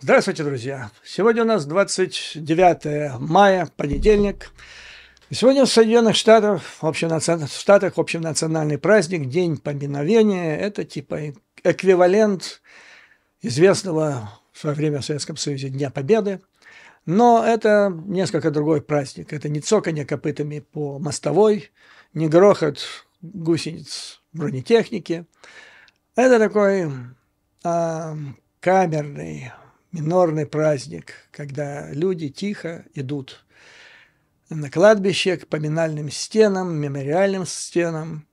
Здравствуйте, друзья! Сегодня у нас 29 мая, понедельник. Сегодня в Соединенных Штатах, в, общенацион... в Штатах общенациональный праздник, День Поминовения. Это типа э, эквивалент известного в свое время в Советском Союзе Дня Победы. Но это несколько другой праздник. Это не цоканье копытами по мостовой, не грохот гусениц бронетехники. Это такой а, камерный минорный праздник, когда люди тихо идут на кладбище, к поминальным стенам, мемориальным стенам,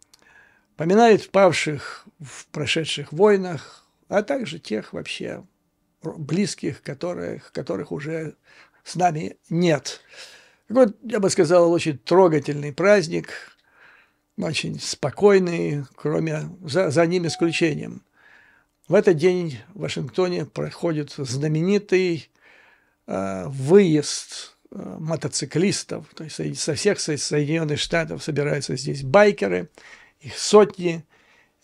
поминают павших в прошедших войнах, а также тех вообще близких, которых, которых уже с нами нет. Вот, я бы сказал, очень трогательный праздник, очень спокойный, кроме за, за ним исключением – в этот день в Вашингтоне проходит знаменитый э, выезд э, мотоциклистов. То есть со всех Соединенных Штатов собираются здесь байкеры, их сотни.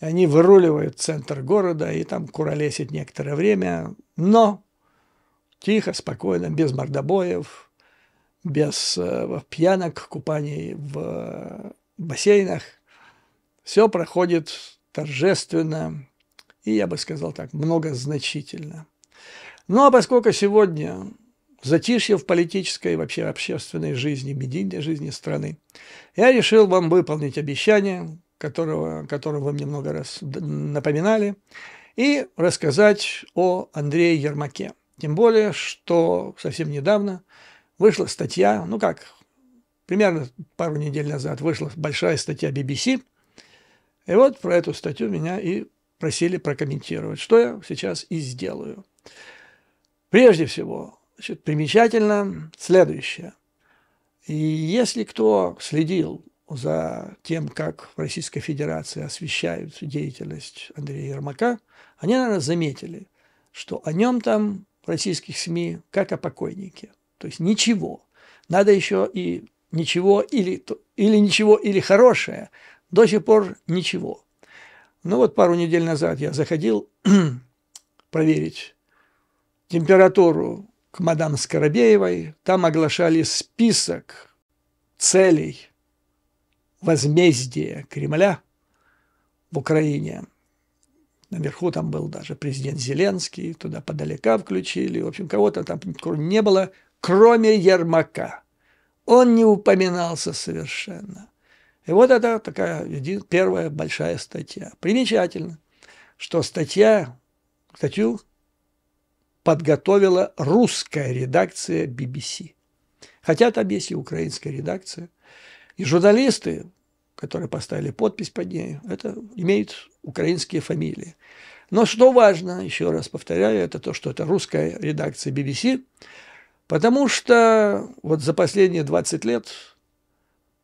Они выруливают центр города и там куролесят некоторое время, но тихо, спокойно, без мордобоев, без э, пьянок, купаний в э, бассейнах. Все проходит торжественно, и я бы сказал так, многозначительно. Ну а поскольку сегодня затишье в политической и вообще общественной жизни, медийной жизни страны, я решил вам выполнить обещание, которого, которого вы мне много раз напоминали, и рассказать о Андрее Ермаке. Тем более, что совсем недавно вышла статья, ну как, примерно пару недель назад вышла большая статья BBC, и вот про эту статью меня и просили прокомментировать, что я сейчас и сделаю. Прежде всего, значит, примечательно следующее. И если кто следил за тем, как в Российской Федерации освещают деятельность Андрея Ермака, они, наверное, заметили, что о нем там в российских СМИ как о покойнике. То есть ничего. Надо еще и ничего или, или ничего, или хорошее. До сих пор ничего. Ну вот пару недель назад я заходил проверить температуру к мадам Скоробеевой. Там оглашали список целей возмездия Кремля в Украине. Наверху там был даже президент Зеленский, туда подалека включили. В общем, кого-то там не было, кроме Ермака. Он не упоминался совершенно. И вот это такая первая большая статья. Примечательно, что статья, статью подготовила русская редакция BBC. Хотя там есть и украинская редакция. И журналисты, которые поставили подпись под ней, это имеют украинские фамилии. Но что важно, еще раз повторяю, это то, что это русская редакция BBC, потому что вот за последние 20 лет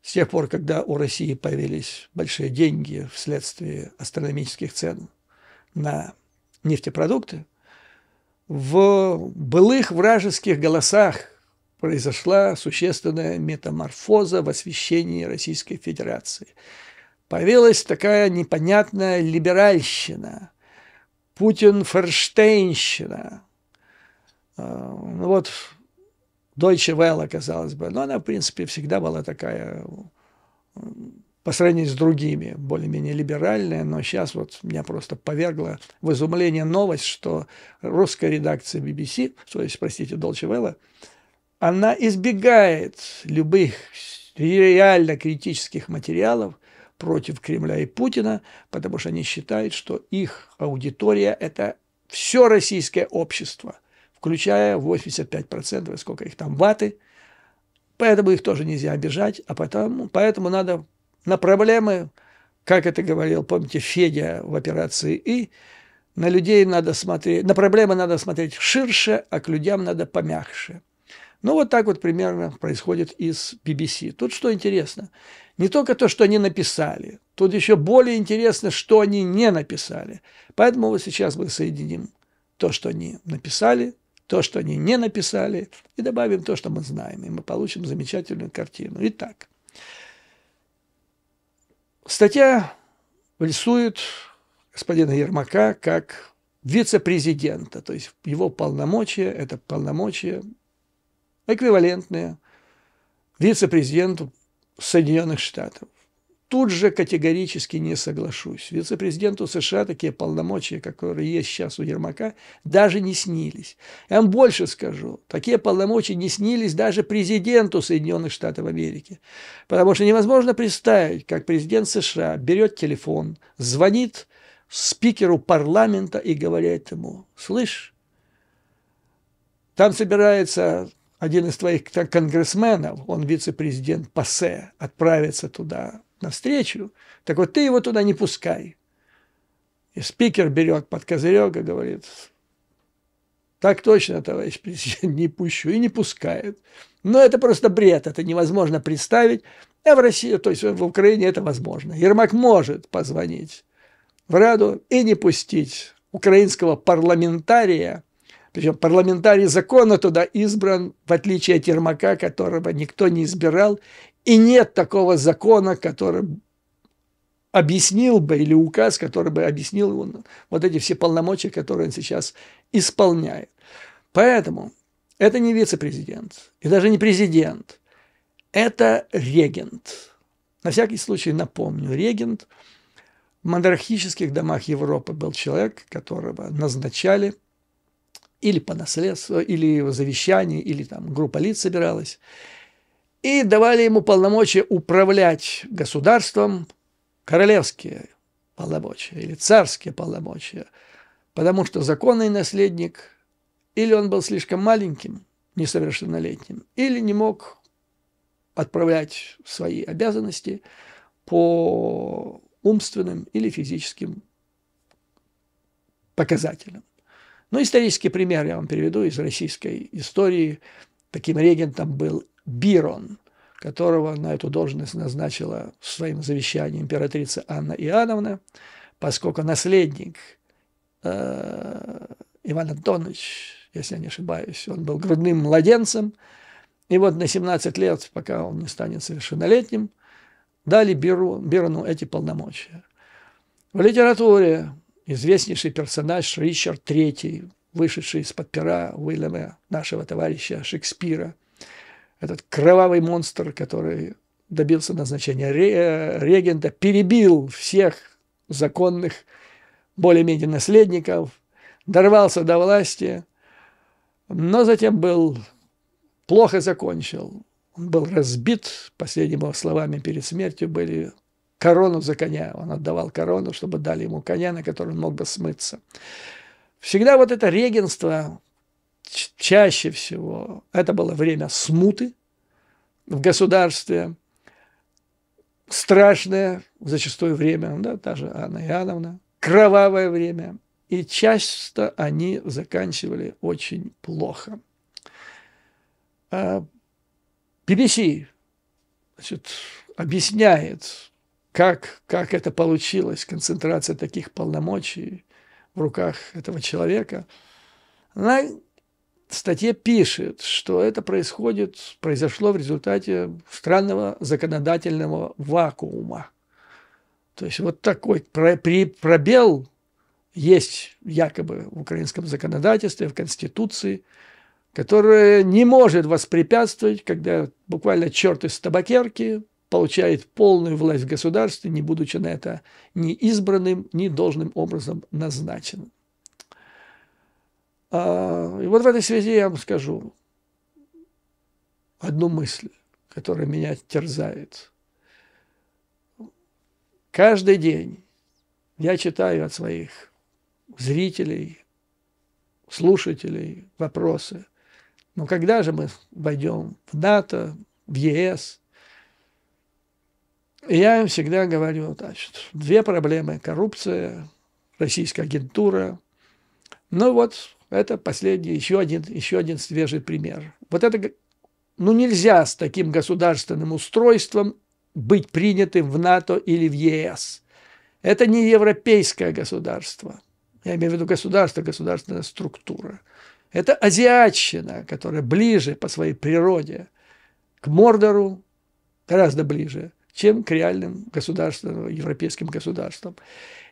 с тех пор, когда у России появились большие деньги вследствие астрономических цен на нефтепродукты, в былых вражеских голосах произошла существенная метаморфоза в освещении Российской Федерации. Появилась такая непонятная либеральщина, Путин-ферштейнщина. Э, ну вот Deutsche Welle, казалось бы, но она, в принципе, всегда была такая, по сравнению с другими, более-менее либеральная, но сейчас вот меня просто повергло в изумление новость, что русская редакция BBC, то есть, простите, Deutsche Welle, она избегает любых реально критических материалов против Кремля и Путина, потому что они считают, что их аудитория – это все российское общество – включая 85%, сколько их там, ваты. Поэтому их тоже нельзя обижать, а потому, поэтому надо на проблемы, как это говорил, помните, Федя в операции «И», на людей надо смотреть, на проблемы надо смотреть ширше, а к людям надо помягче. Ну, вот так вот примерно происходит из BBC. Тут что интересно, не только то, что они написали, тут еще более интересно, что они не написали. Поэтому вот сейчас мы соединим то, что они написали, то, что они не написали, и добавим то, что мы знаем, и мы получим замечательную картину. Итак, статья рисует господина Ермака как вице-президента, то есть его полномочия – это полномочия эквивалентные вице-президенту Соединенных Штатов тут же категорически не соглашусь. Вице-президенту США такие полномочия, которые есть сейчас у Ермака, даже не снились. Я вам больше скажу, такие полномочия не снились даже президенту Соединенных Штатов Америки. Потому что невозможно представить, как президент США берет телефон, звонит спикеру парламента и говорит ему, слышь, там собирается один из твоих конгрессменов, он вице-президент ПАСЕ, отправится туда навстречу, так вот ты его туда не пускай. И спикер берет под козырек и говорит, так точно, товарищ президент, не пущу и не пускает. Но это просто бред, это невозможно представить. А в России, то есть в Украине это возможно. Ермак может позвонить в Раду и не пустить украинского парламентария, причем парламентарий закона туда избран, в отличие от Ермака, которого никто не избирал и нет такого закона, который объяснил бы, или указ, который бы объяснил его вот эти все полномочия, которые он сейчас исполняет. Поэтому это не вице-президент, и даже не президент, это регент. На всякий случай напомню, регент в монархических домах Европы был человек, которого назначали или по наследству, или его завещании, или там группа лиц собиралась – и давали ему полномочия управлять государством, королевские полномочия или царские полномочия, потому что законный наследник или он был слишком маленьким, несовершеннолетним, или не мог отправлять свои обязанности по умственным или физическим показателям. Но ну, исторический пример я вам приведу из российской истории. Таким регентом был Бирон, которого на эту должность назначила своим завещанием императрица Анна Иоанновна, поскольку наследник э, Иван Антонович, если я не ошибаюсь, он был грудным младенцем, и вот на 17 лет, пока он не станет совершеннолетним, дали Биру, Бирону эти полномочия. В литературе известнейший персонаж Ричард III, вышедший из-под пера Уильяма, нашего товарища Шекспира – этот кровавый монстр, который добился назначения э, регента, перебил всех законных более-менее наследников, дорвался до власти, но затем был плохо закончил. Он был разбит, последними его словами перед смертью были корону за коня. Он отдавал корону, чтобы дали ему коня, на котором он мог бы смыться. Всегда вот это регенство чаще всего это было время смуты в государстве, страшное зачастую время, да, та же Анна Иоанновна, кровавое время. И часто они заканчивали очень плохо. BBC а, значит, объясняет, как, как это получилось, концентрация таких полномочий в руках этого человека. Она статье пишет, что это происходит, произошло в результате странного законодательного вакуума. То есть вот такой при пробел есть якобы в украинском законодательстве, в Конституции, которое не может воспрепятствовать, когда буквально черт из табакерки получает полную власть в государстве, не будучи на это ни избранным, ни должным образом назначенным. А, и вот в этой связи я вам скажу одну мысль, которая меня терзает. Каждый день я читаю от своих зрителей, слушателей вопросы. Но «Ну когда же мы войдем в НАТО, в ЕС? И я им всегда говорю, значит, две проблемы – коррупция, российская агентура. Ну вот, это последний, еще один, еще один свежий пример. Вот это, ну нельзя с таким государственным устройством быть принятым в НАТО или в ЕС. Это не европейское государство. Я имею в виду государство, государственная структура. Это азиатщина, которая ближе по своей природе к Мордору, гораздо ближе, чем к реальным государственным, европейским государствам.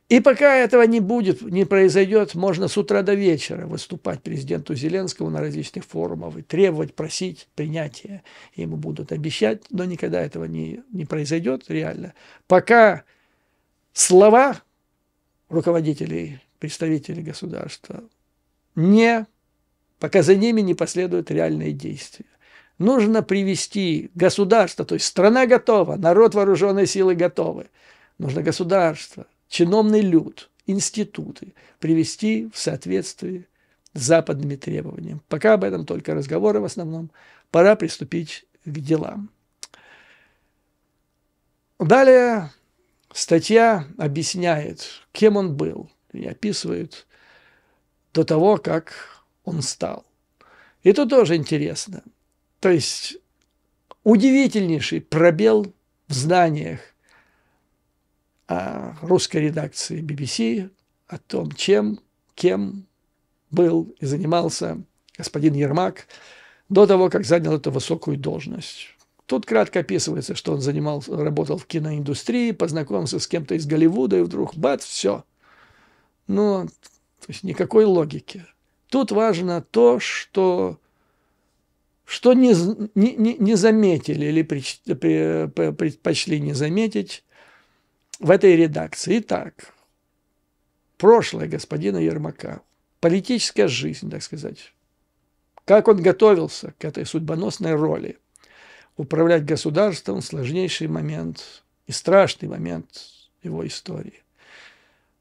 И пока этого не будет, не произойдет, можно с утра до вечера выступать президенту Зеленскому на различных форумах и требовать, просить принятия. Ему будут обещать, но никогда этого не, не произойдет реально. Пока слова руководителей, представителей государства не, пока за ними не последуют реальные действия. Нужно привести государство, то есть страна готова, народ вооруженные силы готовы. Нужно государство – чиновный люд, институты привести в соответствие с западными требованиями. Пока об этом только разговоры в основном. Пора приступить к делам. Далее статья объясняет, кем он был, и описывает до того, как он стал. И тут тоже интересно. То есть удивительнейший пробел в знаниях русской редакции BBC о том, чем, кем был и занимался господин Ермак до того, как занял эту высокую должность. Тут кратко описывается, что он занимал, работал в киноиндустрии, познакомился с кем-то из Голливуда, и вдруг бац, все. Ну, то есть никакой логики. Тут важно то, что, что не, не, не заметили или предпочли не заметить в этой редакции. Итак, прошлое господина Ермака, политическая жизнь, так сказать, как он готовился к этой судьбоносной роли. Управлять государством – сложнейший момент и страшный момент его истории.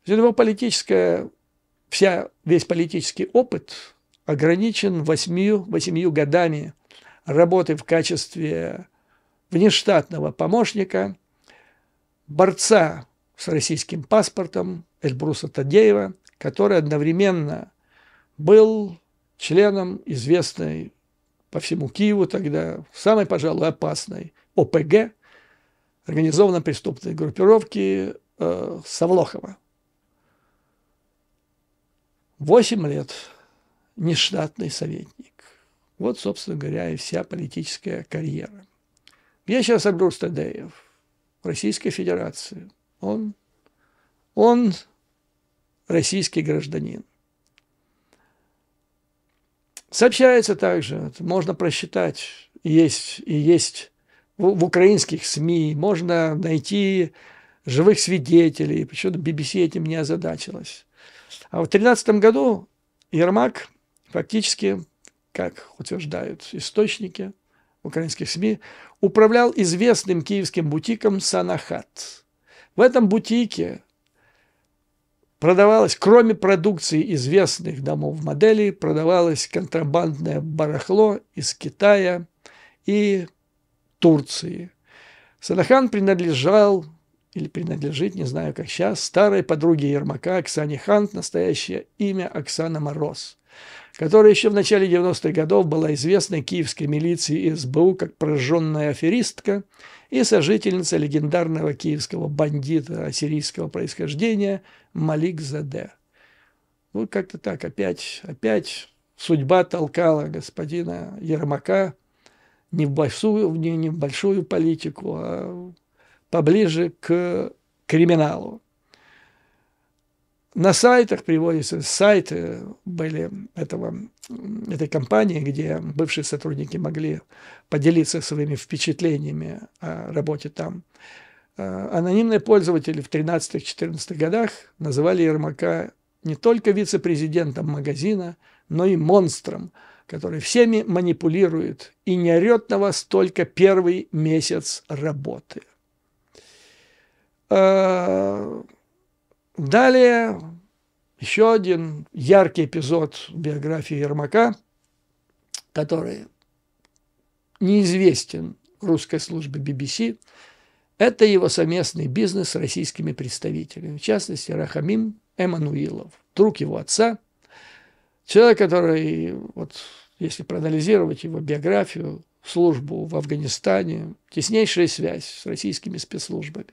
Его политическая, вся, весь политический опыт ограничен восьмию, восьмию годами работы в качестве внештатного помощника – борца с российским паспортом Эльбруса Тадеева, который одновременно был членом известной по всему Киеву тогда самой, пожалуй, опасной ОПГ, организованной преступной группировки э, Савлохова. Восемь лет нештатный советник. Вот, собственно говоря, и вся политическая карьера. Я сейчас Абдул Стадеев – Российской Федерации. Он, он российский гражданин. Сообщается также, можно просчитать, есть и есть в, в украинских СМИ, можно найти живых свидетелей, почему-то BBC этим не озадачилась. А в 2013 году Ермак фактически, как утверждают источники, украинских СМИ, управлял известным киевским бутиком «Санахат». В этом бутике продавалось, кроме продукции известных домов моделей, продавалось контрабандное барахло из Китая и Турции. Санахан принадлежал или принадлежит, не знаю как сейчас, старой подруге Ермака Оксане Хант, настоящее имя Оксана Мороз которая еще в начале 90-х годов была известна киевской милиции и СБУ как прожженная аферистка и сожительница легендарного киевского бандита ассирийского происхождения Малик Заде. Ну, как-то так, опять, опять судьба толкала господина Ермака не в большую, не в большую политику, а поближе к криминалу. На сайтах приводится, сайты были этого, этой компании, где бывшие сотрудники могли поделиться своими впечатлениями о работе там. Э, анонимные пользователи в 13-14 годах называли Ермака не только вице-президентом магазина, но и монстром, который всеми манипулирует и не орет на вас только первый месяц работы. Э, Далее еще один яркий эпизод биографии Ермака, который неизвестен русской службе BBC, это его совместный бизнес с российскими представителями, в частности, Рахамим Эммануилов, друг его отца, человек, который, вот, если проанализировать его биографию, службу в Афганистане, теснейшая связь с российскими спецслужбами.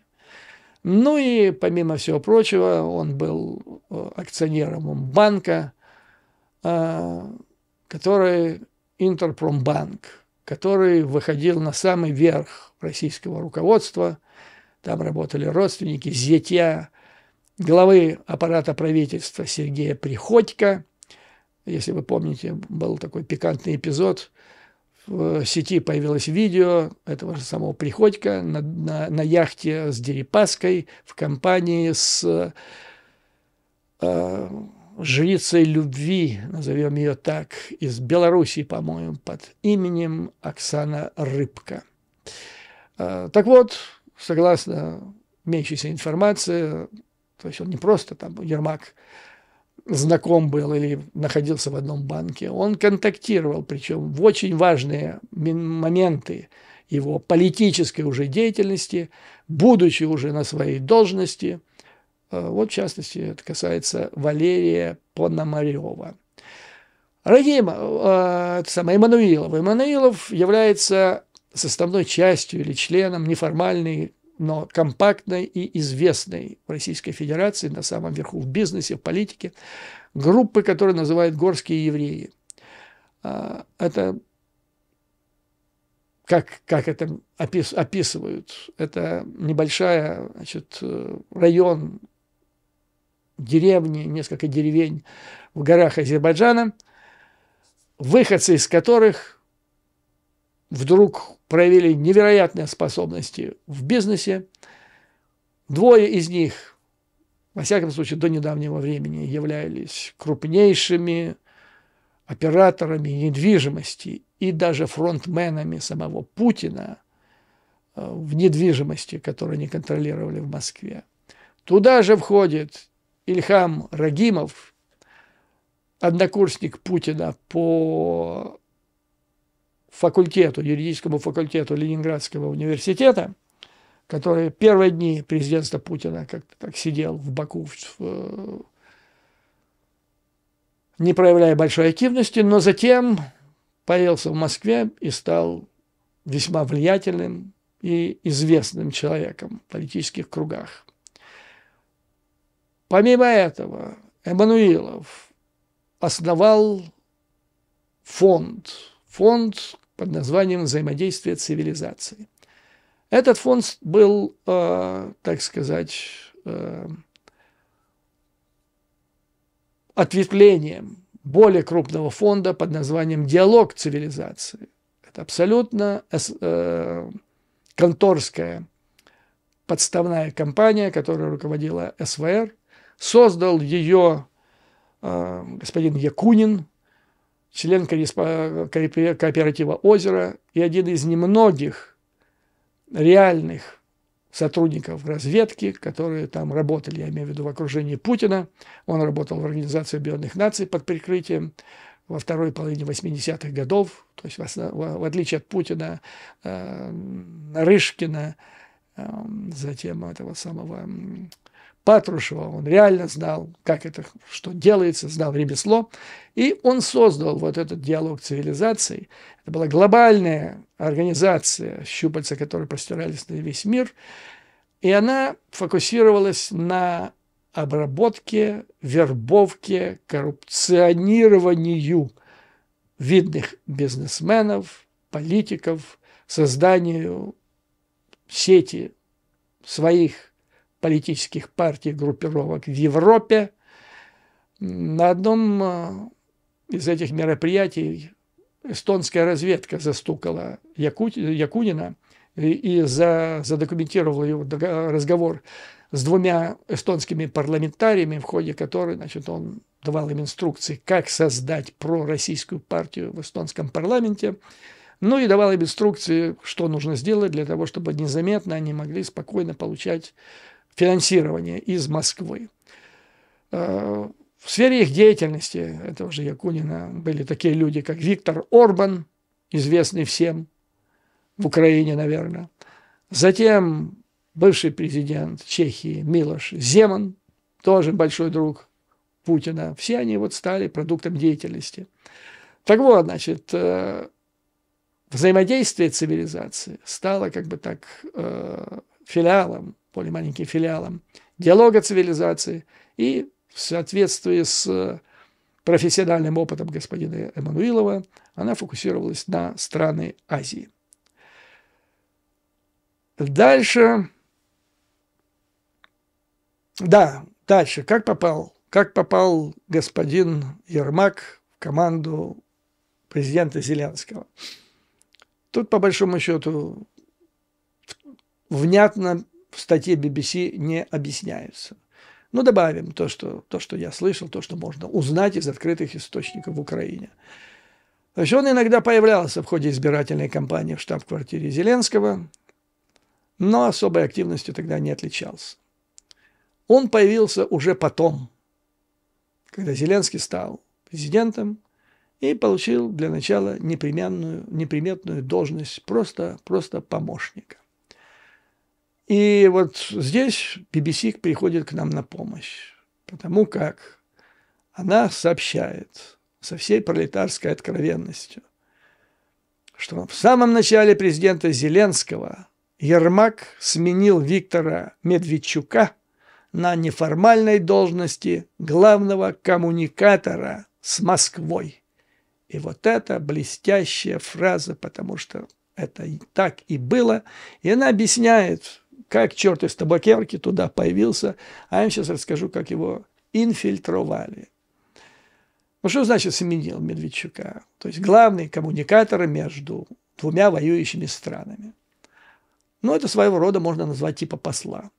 Ну и, помимо всего прочего, он был э, акционером банка, э, который Интерпромбанк, который выходил на самый верх российского руководства. Там работали родственники, зятья главы аппарата правительства Сергея Приходько. Если вы помните, был такой пикантный эпизод – в э, сети появилось видео этого же самого Приходько на, на, на яхте с Дерипаской в компании с э, жрицей любви, назовем ее так, из Белоруссии, по-моему, под именем Оксана Рыбка. Э, так вот, согласно имеющейся информации, то есть он не просто там Ермак знаком был или находился в одном банке, он контактировал, причем в очень важные моменты его политической уже деятельности, будучи уже на своей должности. Э, вот, в частности, это касается Валерия Пономарева. Рагим, э, самое Иммануилов. Иммануилов является составной частью или членом неформальной но компактной и известной в Российской Федерации, на самом верху в бизнесе, в политике, группы, которые называют «горские евреи». А, это, как, как это опис, описывают, это небольшая, значит, район, деревни, несколько деревень в горах Азербайджана, выходцы из которых вдруг проявили невероятные способности в бизнесе. Двое из них, во всяком случае, до недавнего времени являлись крупнейшими операторами недвижимости и даже фронтменами самого Путина э, в недвижимости, которую они контролировали в Москве. Туда же входит Ильхам Рагимов, однокурсник Путина по факультету, юридическому факультету Ленинградского университета, который первые дни президентства Путина как то так сидел в Баку, в, не проявляя большой активности, но затем появился в Москве и стал весьма влиятельным и известным человеком в политических кругах. Помимо этого, Эммануилов основал фонд, фонд, под названием «Взаимодействие цивилизации». Этот фонд был, э, так сказать, э, ответвлением более крупного фонда под названием «Диалог цивилизации». Это абсолютно э, конторская подставная компания, которая руководила СВР. Создал ее э, господин Якунин, член кооператива «Озеро» и один из немногих реальных сотрудников разведки, которые там работали, я имею в виду, в окружении Путина. Он работал в Организации Объединенных Наций под прикрытием во второй половине 80-х годов. То есть в, основ... в отличие от Путина, Нарышкина, э, Эм, затем этого самого Патрушева, он реально знал, как это, что делается, знал ремесло, и он создал вот этот диалог цивилизаций. Это была глобальная организация, щупальца которой простирались на весь мир, и она фокусировалась на обработке, вербовке, коррупционированию видных бизнесменов, политиков, созданию сети своих политических партий, группировок в Европе. На одном а, из этих мероприятий эстонская разведка застукала Якути, Якунина и, и за, задокументировала его разговор с двумя эстонскими парламентариями, в ходе которой значит, он давал им инструкции, как создать пророссийскую партию в эстонском парламенте. Ну и давал им инструкции, что нужно сделать для того, чтобы незаметно они могли спокойно получать финансирование из Москвы. Э, в сфере их деятельности этого же Якунина были такие люди, как Виктор Орбан, известный всем в Украине, наверное. Затем бывший президент Чехии Милош Земан, тоже большой друг Путина. Все они вот стали продуктом деятельности. Так вот, значит, э, взаимодействие цивилизации стало как бы так э, филиалом, более маленьким филиалом диалога цивилизации и в соответствии с э, профессиональным опытом господина Эммануилова она фокусировалась на страны Азии. Дальше, да, дальше, как попал, как попал господин Ермак в команду президента Зеленского – Тут, по большому счету, внятно в статье BBC не объясняется. Но ну, добавим то что, то, что я слышал, то, что можно узнать из открытых источников в Украине. Значит, он иногда появлялся в ходе избирательной кампании в штаб-квартире Зеленского, но особой активностью тогда не отличался. Он появился уже потом, когда Зеленский стал президентом, и получил для начала непременную, неприметную должность просто, просто помощника. И вот здесь BBC приходит к нам на помощь, потому как она сообщает со всей пролетарской откровенностью, что в самом начале президента Зеленского Ермак сменил Виктора Медведчука на неформальной должности главного коммуникатора с Москвой. И вот это блестящая фраза, потому что это так и было. И она объясняет, как черт из табакерки туда появился. А я сейчас расскажу, как его инфильтровали. Ну, что значит сменил Медведчука? То есть, главный коммуникатор между двумя воюющими странами. Ну, это своего рода можно назвать типа посла.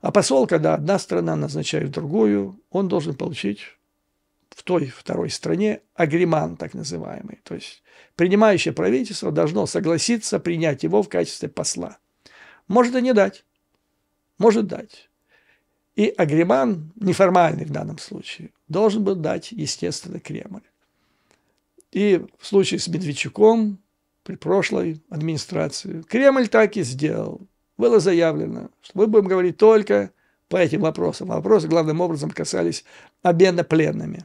А посол, когда одна страна назначает другую, он должен получить в той второй стране агриман, так называемый. То есть принимающее правительство должно согласиться принять его в качестве посла. Может и не дать, может дать. И агриман, неформальный в данном случае, должен был дать, естественно, Кремль. И в случае с Медведчуком при прошлой администрации Кремль так и сделал. Было заявлено, что мы будем говорить только по этим вопросам. А вопросы главным образом касались обмена пленными.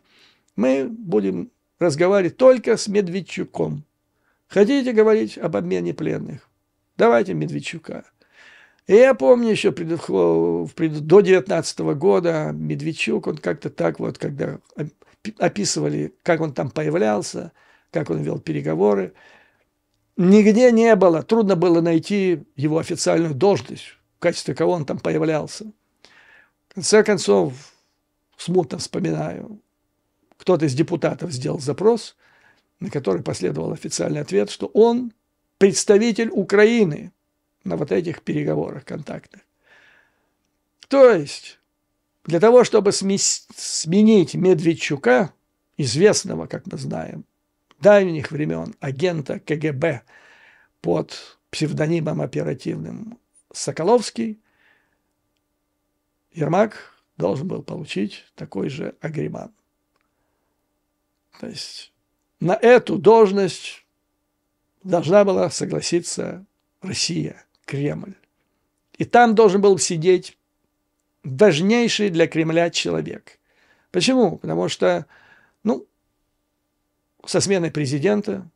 Мы будем разговаривать только с Медведчуком. Хотите говорить об обмене пленных? Давайте Медведчука. И я помню еще пред, пред, до 19 года Медведчук, он как-то так вот, когда описывали, как он там появлялся, как он вел переговоры, нигде не было, трудно было найти его официальную должность, в качестве кого он там появлялся. В конце концов, смутно вспоминаю, кто-то из депутатов сделал запрос, на который последовал официальный ответ, что он представитель Украины на вот этих переговорах контактах. То есть, для того, чтобы сменить Медведчука, известного, как мы знаем, давних времен агента КГБ под псевдонимом оперативным Соколовский – Ермак должен был получить такой же агриман. То есть на эту должность должна была согласиться Россия, Кремль. И там должен был сидеть важнейший для Кремля человек. Почему? Потому что, ну, со сменой президента,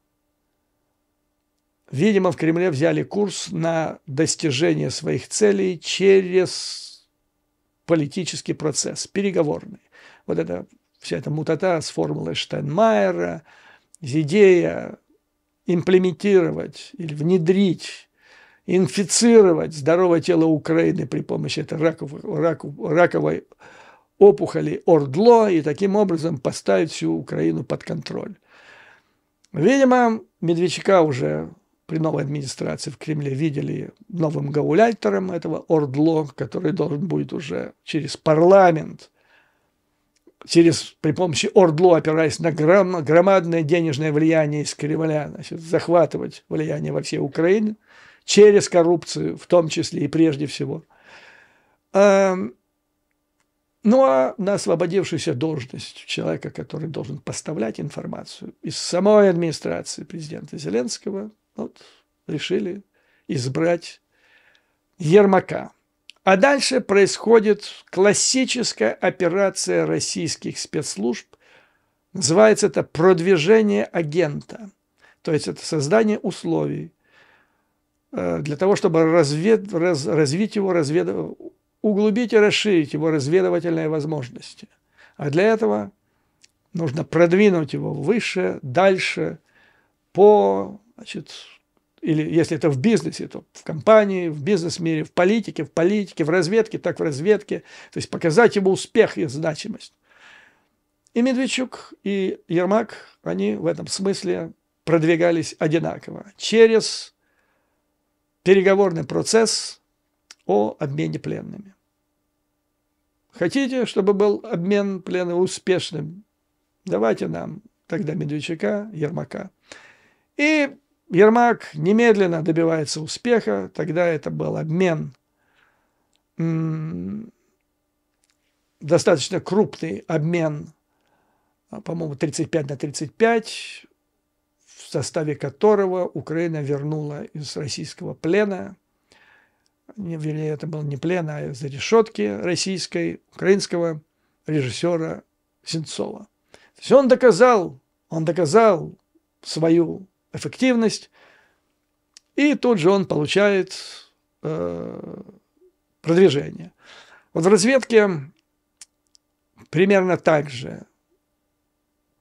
видимо, в Кремле взяли курс на достижение своих целей через политический процесс, переговорный. Вот это вся эта мутата с формулой Штайнмайера, идея имплементировать или внедрить, инфицировать здоровое тело Украины при помощи этой раковой, раковой, раковой опухоли Ордло и таким образом поставить всю Украину под контроль. Видимо, Медведчика уже при новой администрации в Кремле видели новым гауляйтером этого Ордло, который должен будет уже через парламент, через, при помощи Ордло, опираясь на гром, громадное денежное влияние из Кремля, значит, захватывать влияние во всей Украине через коррупцию, в том числе и прежде всего. Эм, ну а на освободившуюся должность человека, который должен поставлять информацию из самой администрации президента Зеленского, вот решили избрать Ермака. А дальше происходит классическая операция российских спецслужб. Называется это продвижение агента. То есть это создание условий э, для того, чтобы развед, раз, развить его, развед, углубить и расширить его разведывательные возможности. А для этого нужно продвинуть его выше, дальше, по значит, или если это в бизнесе, то в компании, в бизнес-мире, в политике, в политике, в разведке, так в разведке. То есть показать ему успех и значимость. И Медведчук, и Ермак, они в этом смысле продвигались одинаково. Через переговорный процесс о обмене пленными. Хотите, чтобы был обмен пленными успешным? Давайте нам тогда Медведчука, Ермака. И Ермак немедленно добивается успеха, тогда это был обмен достаточно крупный обмен, а, по-моему, 35 на 35, в составе которого Украина вернула из российского плена, вернее, это был не плен, а из решетки российской, украинского режиссера Сенцова. То есть он доказал, он доказал свою эффективность. И тут же он получает э, продвижение. Вот в разведке примерно так же.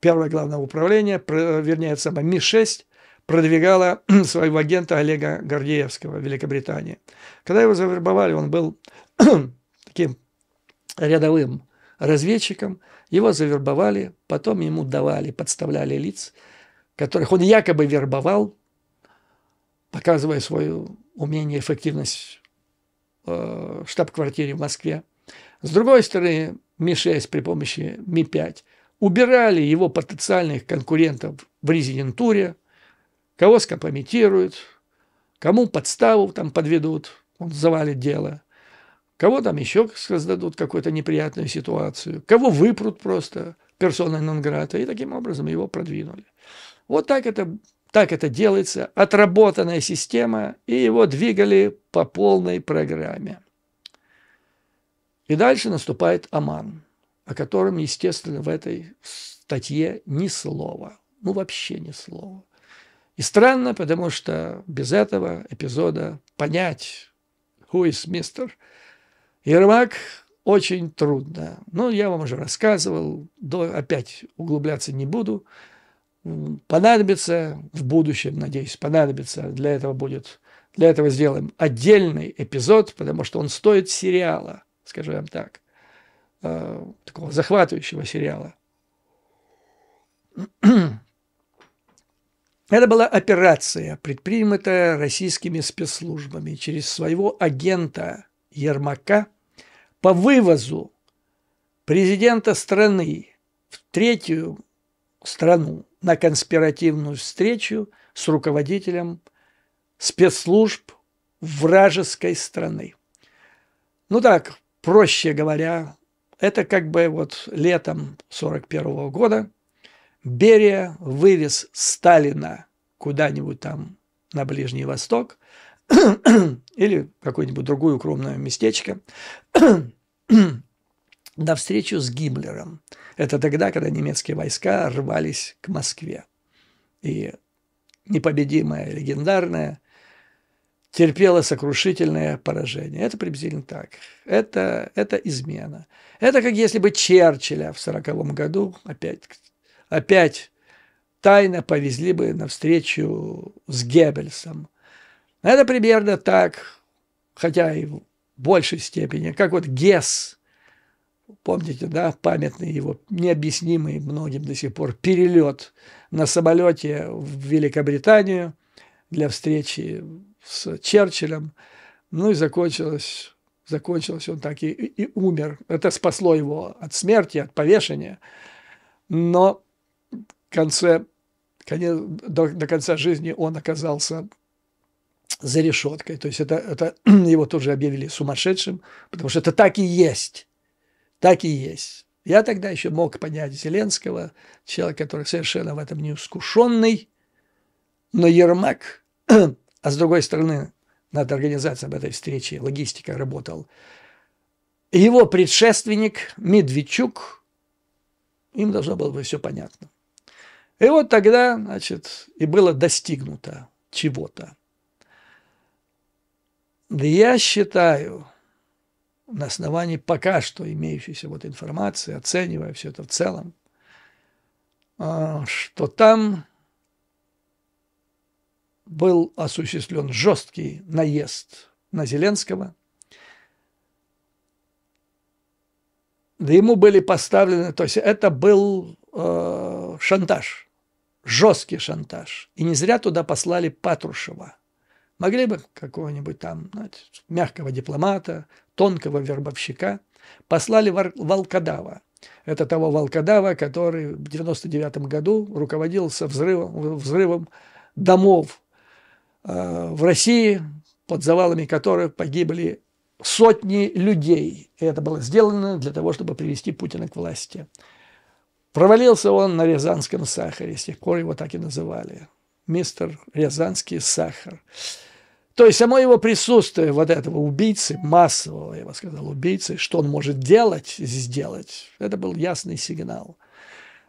Первое главное управление, вернее, сама Ми-6 продвигала своего агента Олега Гордеевского в Великобритании. Когда его завербовали, он был таким рядовым разведчиком. Его завербовали, потом ему давали, подставляли лиц – которых он якобы вербовал, показывая свое умение, эффективность э, в штаб-квартире в Москве. С другой стороны, Ми-6 при помощи Ми-5 убирали его потенциальных конкурентов в резидентуре, кого скомпрометируют, кому подставу там подведут, он завалит дело, кого там еще создадут какую-то неприятную ситуацию, кого выпрут просто персоной Нонграта, и таким образом его продвинули. Вот так это, так это делается, отработанная система, и его двигали по полной программе. И дальше наступает Аман, о котором, естественно, в этой статье ни слова. Ну, вообще ни слова. И странно, потому что без этого эпизода понять, who is мистер Ермак очень трудно. Ну, я вам уже рассказывал, до, опять углубляться не буду понадобится в будущем, надеюсь, понадобится. Для этого будет, для этого сделаем отдельный эпизод, потому что он стоит сериала, скажу вам так, э, такого захватывающего сериала. Это была операция, предпринятая российскими спецслужбами через своего агента Ермака по вывозу президента страны в третью страну, на конспиративную встречу с руководителем спецслужб вражеской страны. Ну так, проще говоря, это как бы вот летом 1941 года Берия вывез Сталина куда-нибудь там на Ближний Восток или какое-нибудь другое укромное местечко. на встречу с Гиммлером. Это тогда, когда немецкие войска рвались к Москве. И непобедимая, легендарная, терпела сокрушительное поражение. Это приблизительно так. Это, это измена. Это как если бы Черчилля в сороковом году опять, опять тайно повезли бы навстречу с Геббельсом. Это примерно так, хотя и в большей степени, как вот Гесс помните, да, памятный его, необъяснимый многим до сих пор перелет на самолете в Великобританию для встречи с Черчиллем. Ну и закончилось, закончилось он так и, и умер. Это спасло его от смерти, от повешения. Но в конце, конец, до, до конца жизни он оказался за решеткой. То есть это, это его тоже объявили сумасшедшим, потому что это так и есть. Так и есть. Я тогда еще мог понять Зеленского, человек, который совершенно в этом не искушенный, но Ермак, а с другой стороны, над организацией этой встречи логистика работал, его предшественник Медведчук, им должно было бы все понятно. И вот тогда, значит, и было достигнуто чего-то. Да я считаю, на основании пока что имеющейся вот информации, оценивая все это в целом, а, что там был осуществлен жесткий наезд на Зеленского. Да ему были поставлены, то есть это был э, шантаж, жесткий шантаж. И не зря туда послали Патрушева – Могли бы какого-нибудь там значит, мягкого дипломата, тонкого вербовщика. Послали Волкодава. Это того Волкодава, который в 1999 году руководился взрывом, взрывом домов э, в России, под завалами которых погибли сотни людей. И это было сделано для того, чтобы привести Путина к власти. Провалился он на Рязанском сахаре, с тех пор его так и называли. Мистер Рязанский сахар. То есть само его присутствие вот этого убийцы, массового, я бы сказал, убийцы, что он может делать, сделать, это был ясный сигнал.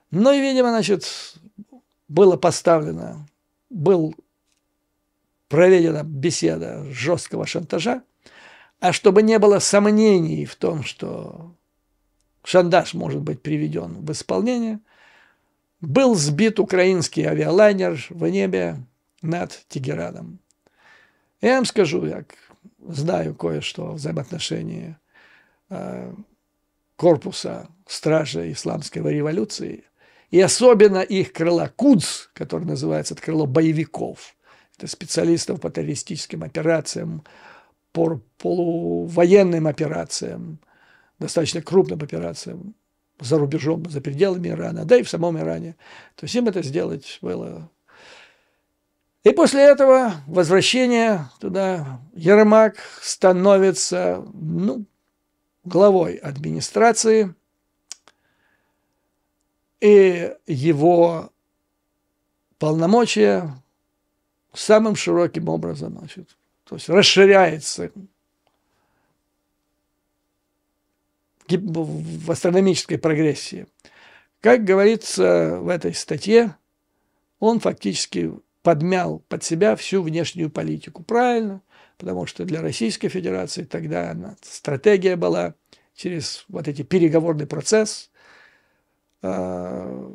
Ну и, видимо, значит, было поставлено, был проведена беседа жесткого шантажа, а чтобы не было сомнений в том, что шантаж может быть приведен в исполнение, был сбит украинский авиалайнер в небе над Тегераном. Я вам скажу, я знаю кое-что в взаимоотношении э, корпуса стражи исламской революции, и особенно их крыла КУДС, которое называется это крыло боевиков, это специалистов по террористическим операциям, по полувоенным операциям, достаточно крупным операциям за рубежом, за пределами Ирана, да и в самом Иране. То есть им это сделать было и после этого возвращение туда Ермак становится ну, главой администрации, и его полномочия самым широким образом, значит, то есть расширяется в астрономической прогрессии. Как говорится в этой статье, он фактически подмял под себя всю внешнюю политику. Правильно, потому что для Российской Федерации тогда она, стратегия была через вот эти переговорный процесс, а,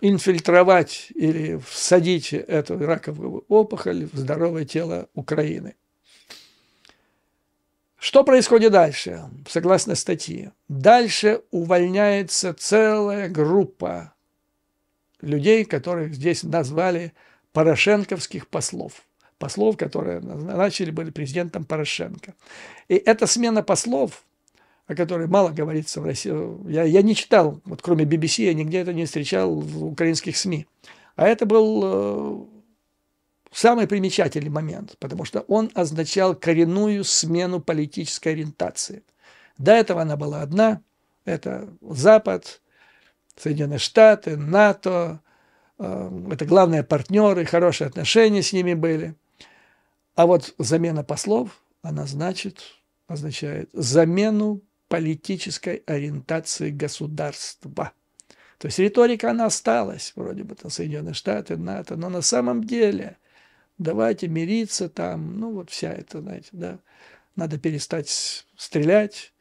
инфильтровать или всадить эту раковую опухоль в здоровое тело Украины. Что происходит дальше, согласно статье? Дальше увольняется целая группа людей, которых здесь назвали порошенковских послов. Послов, которые назначили были президентом Порошенко. И эта смена послов, о которой мало говорится в России, я, я не читал, вот кроме BBC, я нигде это не встречал в украинских СМИ. А это был э, самый примечательный момент, потому что он означал коренную смену политической ориентации. До этого она была одна, это Запад, Соединенные Штаты, НАТО, э, это главные партнеры, хорошие отношения с ними были. А вот замена послов, она значит, означает замену политической ориентации государства. То есть риторика, она осталась, вроде бы, там, Соединенные Штаты, НАТО, но на самом деле давайте мириться там, ну, вот вся эта, знаете, да, надо перестать стрелять.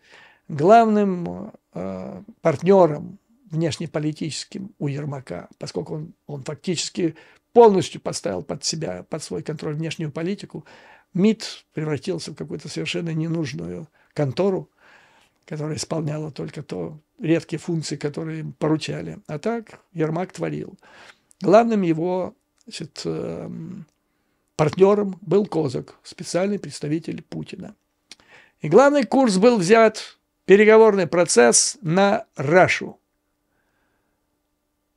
Главным э, партнером внешнеполитическим у Ермака, поскольку он, он фактически полностью подставил под себя, под свой контроль внешнюю политику, МИД превратился в какую-то совершенно ненужную контору, которая исполняла только то редкие функции, которые им поручали. А так Ермак творил. Главным его значит, эм, партнером был Козак, специальный представитель Путина. И главный курс был взят переговорный процесс на Рашу –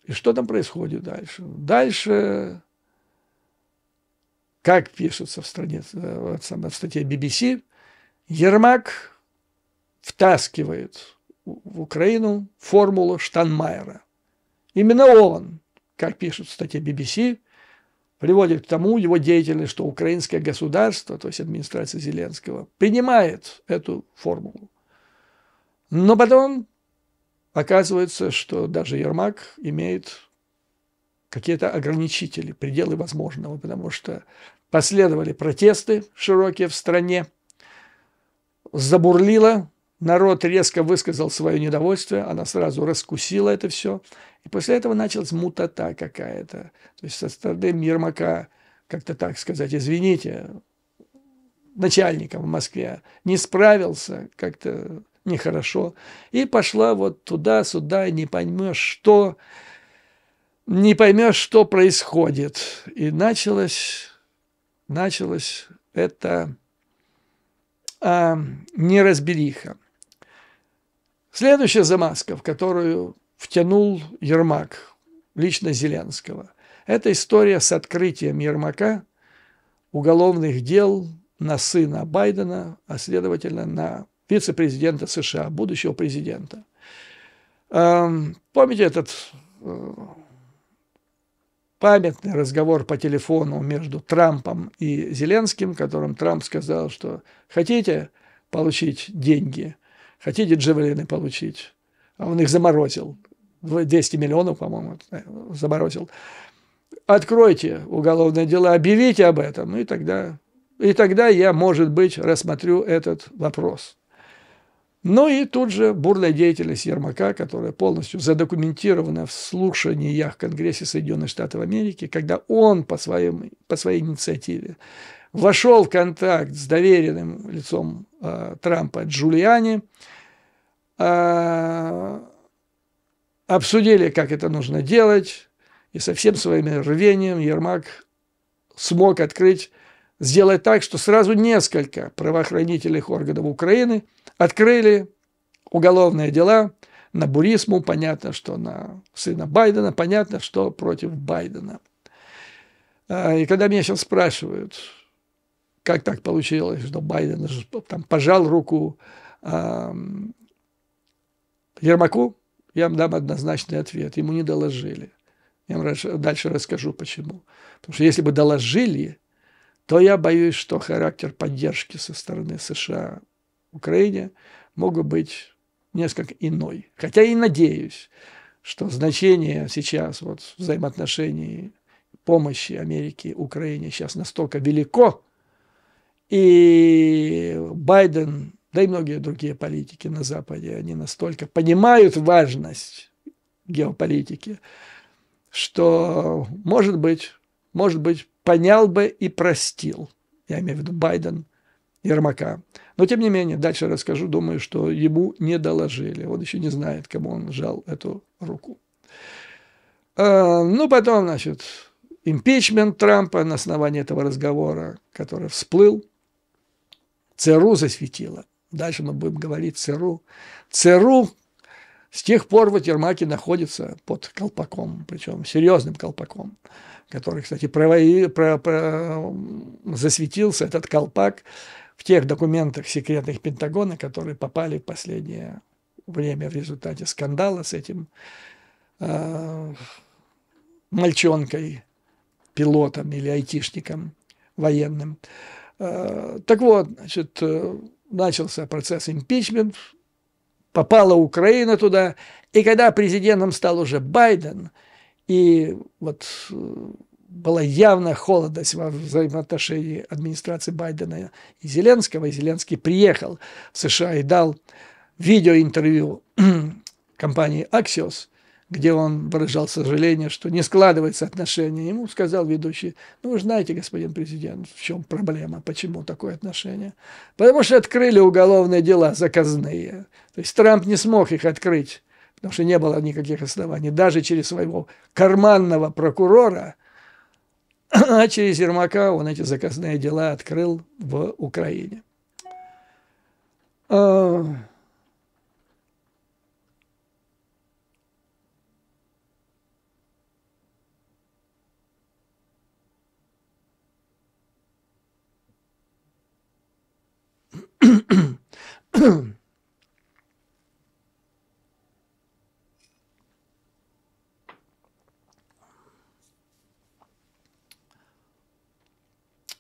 и что там происходит дальше? Дальше, как пишется в, стране, э, в статье BBC, Ермак втаскивает в Украину формулу Штанмайера. Именно он, как пишет в статье BBC, приводит к тому его деятельность, что украинское государство, то есть администрация Зеленского, принимает эту формулу. Но потом Оказывается, что даже Ермак имеет какие-то ограничители, пределы возможного, потому что последовали протесты широкие в стране, забурлило, народ резко высказал свое недовольство, она сразу раскусила это все, и после этого началась мутата какая-то. То есть со стороны Ермака, как-то так сказать, извините, начальником в Москве не справился, как-то нехорошо. И пошла вот туда-сюда, не поймешь что, не поймешь, что происходит. И началось, началось это а, неразбериха. Следующая замазка, в которую втянул Ермак, лично Зеленского, это история с открытием Ермака уголовных дел на сына Байдена, а следовательно на вице-президента США, будущего президента. Эм, помните этот э, памятный разговор по телефону между Трампом и Зеленским, которым Трамп сказал, что хотите получить деньги, хотите джевелины получить, а он их заморозил. 200 миллионов, по-моему, э, заморозил. Откройте уголовное дело, объявите об этом, и тогда, и тогда я, может быть, рассмотрю этот вопрос. Ну и тут же бурная деятельность Ермака, которая полностью задокументирована в слушаниях в Конгрессе Соединенных Штатов Америки, когда он по, своим, по своей инициативе вошел в контакт с доверенным лицом э, Трампа Джулиани, э, обсудили, как это нужно делать, и со всем своим рвением Ермак смог открыть сделать так, что сразу несколько правоохранительных органов Украины открыли уголовные дела на Бурисму, понятно, что на сына Байдена, понятно, что против Байдена. А, и когда меня сейчас спрашивают, как так получилось, что Байден там пожал руку э, Ермаку, я вам дам однозначный ответ. Ему не доложили. Я вам дальше расскажу, почему. Потому что если бы доложили, то я боюсь, что характер поддержки со стороны США Украине мог быть несколько иной. Хотя и надеюсь, что значение сейчас вот взаимоотношений помощи Америки Украине сейчас настолько велико, и Байден, да и многие другие политики на Западе, они настолько понимают важность геополитики, что, может быть, может быть, понял бы и простил. Я имею в виду Байден, Ермака. Но, тем не менее, дальше расскажу. Думаю, что ему не доложили. Он еще не знает, кому он жал эту руку. А, ну, потом, значит, импичмент Трампа на основании этого разговора, который всплыл. ЦРУ засветило. Дальше мы будем говорить ЦРУ. ЦРУ с тех пор в Ермаки находится под колпаком, причем серьезным колпаком который, кстати, прово... про... Про... засветился, этот колпак, в тех документах секретных Пентагона, которые попали в последнее время в результате скандала с этим э, мальчонкой, пилотом или айтишником военным. Э, так вот, значит, э, начался процесс импичмент, попала Украина туда, и когда президентом стал уже Байден – и вот э, была явная холодность во взаимоотношении администрации Байдена и Зеленского. И Зеленский приехал в США и дал видеоинтервью компании Axios, где он выражал сожаление, что не складывается отношение. Ему сказал ведущий, ну вы знаете, господин президент, в чем проблема, почему такое отношение. Потому что открыли уголовные дела заказные. То есть Трамп не смог их открыть потому что не было никаких оснований, даже через своего карманного прокурора, а через Ермака он эти заказные дела открыл в Украине. А,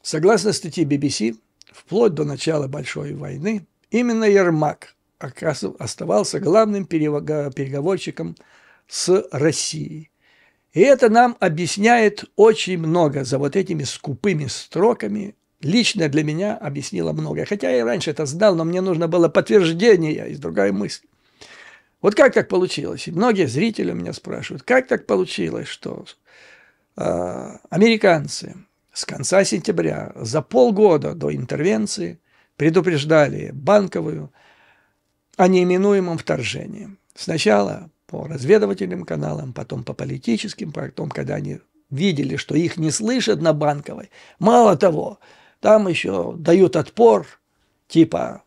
Согласно статье BBC, вплоть до начала Большой войны, именно Ермак оставался главным переговорщиком с Россией. И это нам объясняет очень много за вот этими скупыми строками. Лично для меня объяснило многое. Хотя я и раньше это знал, но мне нужно было подтверждение из другая мысль. Вот как так получилось? И многие зрители у меня спрашивают, как так получилось, что э, американцы, с конца сентября, за полгода до интервенции, предупреждали банковую о неименуемом вторжении. Сначала по разведывательным каналам, потом по политическим, потом, когда они видели, что их не слышат на банковой. Мало того, там еще дают отпор, типа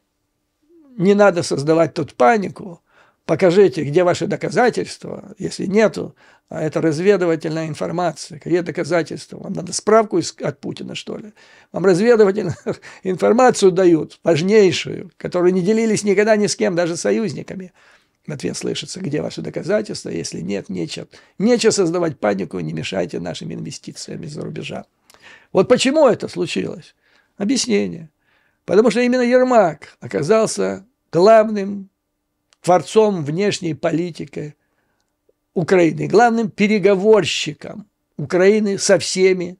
не надо создавать тут панику, покажите, где ваши доказательства, если нету, а это разведывательная информация. Какие доказательства? Вам надо справку от Путина, что ли? Вам разведывательную информацию дают, важнейшую, которую не делились никогда ни с кем, даже союзниками. В ответ слышится, где ваши доказательства? Если нет, нечего, нечего создавать панику, не мешайте нашим инвестициям из за рубежа. Вот почему это случилось? Объяснение. Потому что именно Ермак оказался главным творцом внешней политики Украины, главным переговорщиком Украины со всеми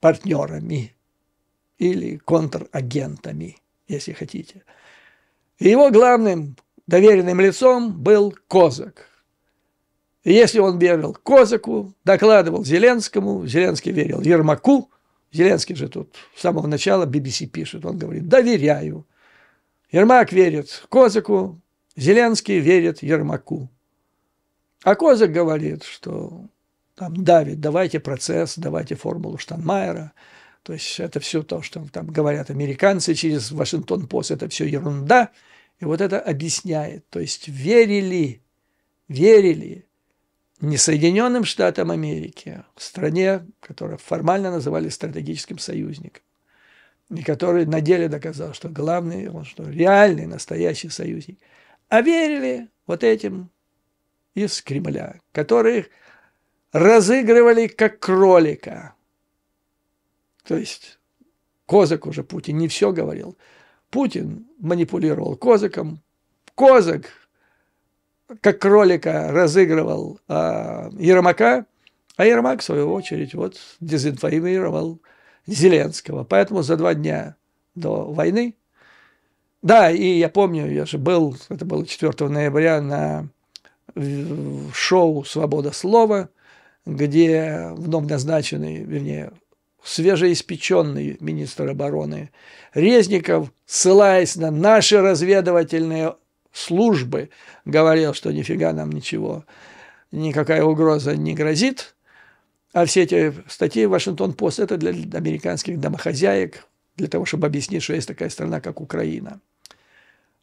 партнерами или контрагентами, если хотите. И его главным доверенным лицом был Козак. И если он верил Козаку, докладывал Зеленскому, Зеленский верил Ермаку, Зеленский же тут с самого начала BBC пишет, он говорит, доверяю. Ермак верит Козаку, Зеленский верит Ермаку. А Козак говорит, что там давит, давайте процесс, давайте формулу Штанмайера. То есть это все то, что там говорят американцы через Вашингтон-Пост, это все ерунда. И вот это объясняет. То есть верили, верили не Соединенным Штатам Америки, стране, которая формально называли стратегическим союзником, и который на деле доказал, что главный, что реальный, настоящий союзник. А верили вот этим из Кремля, которых разыгрывали как кролика. То есть Козак уже Путин не все говорил. Путин манипулировал Козаком. Козак, как кролика, разыгрывал э, Ермака, а Ермак, в свою очередь, вот дезинформировал Зеленского. Поэтому за два дня до войны, да, и я помню, я же был, это было 4 ноября на шоу «Свобода слова», где вновь назначенный, вернее, свежеиспеченный министр обороны Резников, ссылаясь на наши разведывательные службы, говорил, что нифига нам ничего, никакая угроза не грозит. А все эти статьи «Вашингтон-Пост» – это для американских домохозяек, для того, чтобы объяснить, что есть такая страна, как Украина.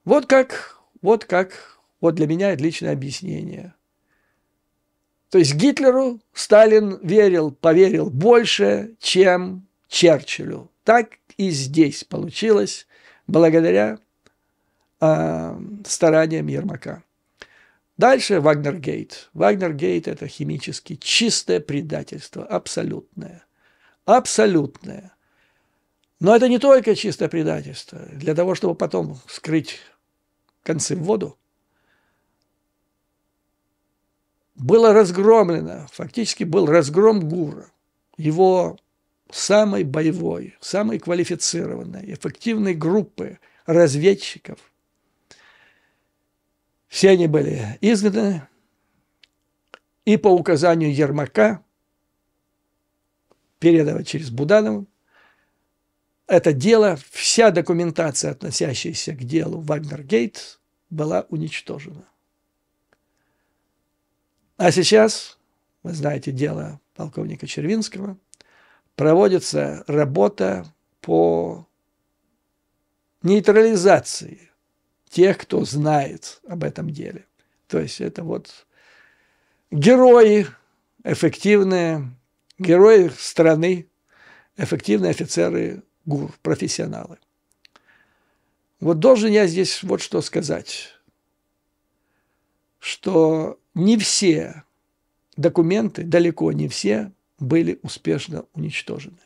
Вот как, вот как вот для меня отличное объяснение. То есть Гитлеру Сталин верил, поверил больше, чем Черчиллю. Так и здесь получилось благодаря э, стараниям Ермака. Дальше Вагнергейт. Вагнергейт – это химически чистое предательство, абсолютное. Абсолютное. Но это не только чистое предательство. Для того, чтобы потом скрыть концы в воду, было разгромлено, фактически был разгром Гура, его самой боевой, самой квалифицированной, эффективной группы разведчиков. Все они были изгнаны, и по указанию Ермака, передавать через Буданова, это дело, вся документация, относящаяся к делу Вагнергейт, была уничтожена. А сейчас, вы знаете дело полковника Червинского, проводится работа по нейтрализации тех, кто знает об этом деле. То есть это вот герои эффективные, герои страны, эффективные офицеры ГУР, профессионалы. Вот должен я здесь вот что сказать, что не все документы, далеко не все, были успешно уничтожены.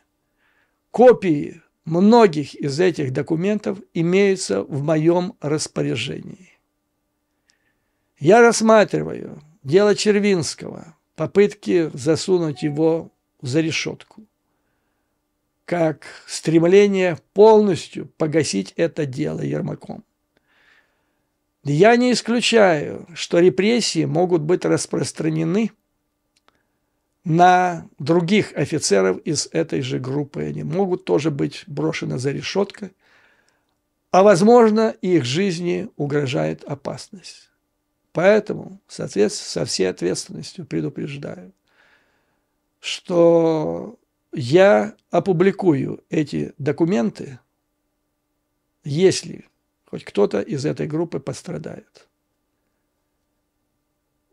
Копии многих из этих документов имеются в моем распоряжении. Я рассматриваю дело Червинского, попытки засунуть его за решетку, как стремление полностью погасить это дело Ермаком. Я не исключаю, что репрессии могут быть распространены на других офицеров из этой же группы. Они могут тоже быть брошены за решеткой, а возможно их жизни угрожает опасность. Поэтому со всей ответственностью предупреждаю, что я опубликую эти документы, если хоть кто-то из этой группы пострадает.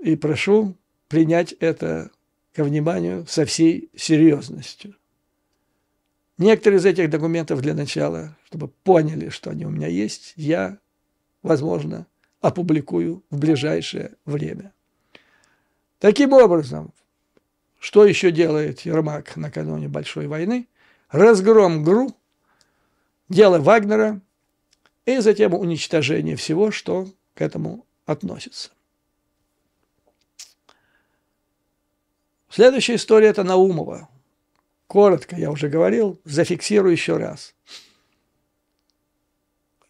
И прошу принять это ко вниманию со всей серьезностью. Некоторые из этих документов для начала, чтобы поняли, что они у меня есть, я, возможно, опубликую в ближайшее время. Таким образом, что еще делает Ермак накануне Большой войны? Разгром ГРУ, дело Вагнера – и затем уничтожение всего, что к этому относится. Следующая история – это Наумова. Коротко, я уже говорил, зафиксирую еще раз.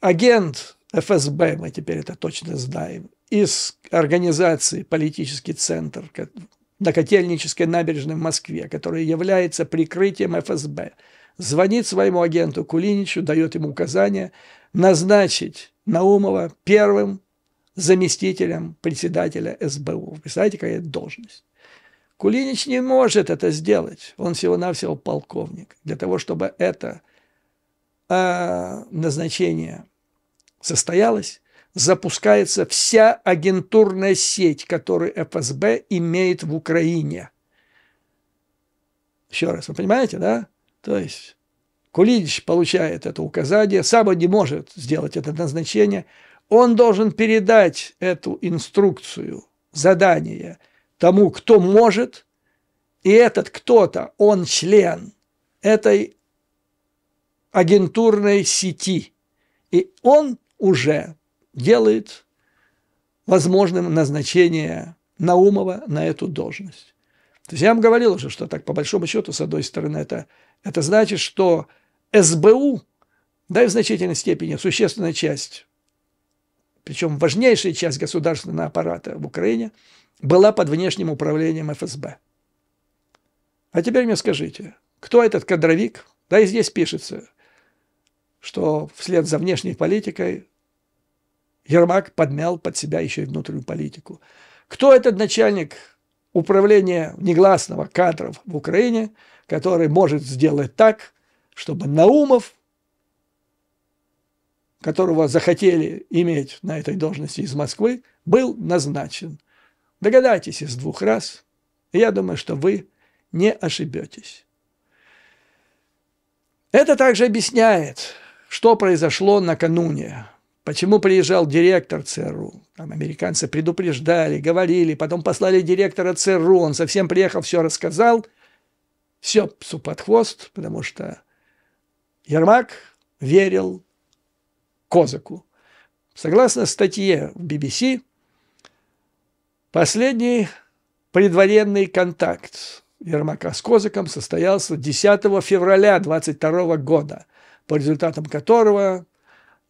Агент ФСБ, мы теперь это точно знаем, из организации «Политический центр» на Котельнической набережной в Москве, которая является прикрытием ФСБ, звонит своему агенту Кулиничу, дает ему указания – назначить Наумова первым заместителем председателя СБУ. Представляете, какая это должность? Кулинич не может это сделать. Он всего-навсего полковник. Для того, чтобы это э, назначение состоялось, запускается вся агентурная сеть, которую ФСБ имеет в Украине. Еще раз, вы понимаете, да? То есть Кулич получает это указание, сам он не может сделать это назначение. Он должен передать эту инструкцию, задание тому, кто может, и этот кто-то, он член этой агентурной сети. И он уже делает возможным назначение Наумова на эту должность. То есть я вам говорил уже, что так по большому счету, с одной стороны, это, это значит, что СБУ, да и в значительной степени существенная часть, причем важнейшая часть государственного аппарата в Украине, была под внешним управлением ФСБ. А теперь мне скажите, кто этот кадровик? Да и здесь пишется, что вслед за внешней политикой Ермак подмял под себя еще и внутреннюю политику. Кто этот начальник управления негласного кадров в Украине, который может сделать так, чтобы Наумов, которого захотели иметь на этой должности из Москвы, был назначен. Догадайтесь из двух раз. Я думаю, что вы не ошибетесь. Это также объясняет, что произошло накануне. Почему приезжал директор ЦРУ? Там американцы предупреждали, говорили, потом послали директора ЦРУ, он совсем приехал, все рассказал. Все псу под хвост, потому что Ермак верил Козаку. Согласно статье в BBC, последний предваренный контакт Ермака с Козаком состоялся 10 февраля 22 года, по результатам которого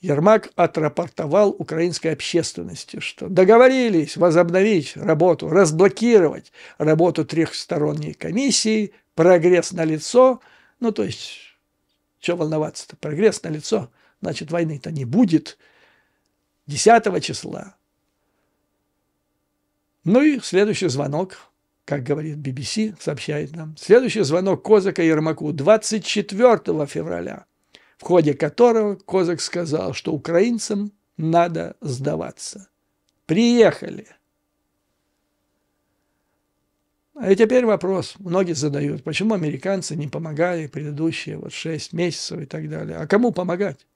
Ермак отрапортовал украинской общественности, что договорились возобновить работу, разблокировать работу трехсторонней комиссии, прогресс на лицо, ну то есть чего волноваться-то? Прогресс на лицо, значит, войны-то не будет. 10 числа. Ну и следующий звонок, как говорит BBC, сообщает нам. Следующий звонок Козака Ермаку 24 февраля, в ходе которого Козак сказал, что украинцам надо сдаваться. Приехали. А и теперь вопрос, многие задают, почему американцы не помогали предыдущие вот 6 месяцев и так далее. А кому помогать?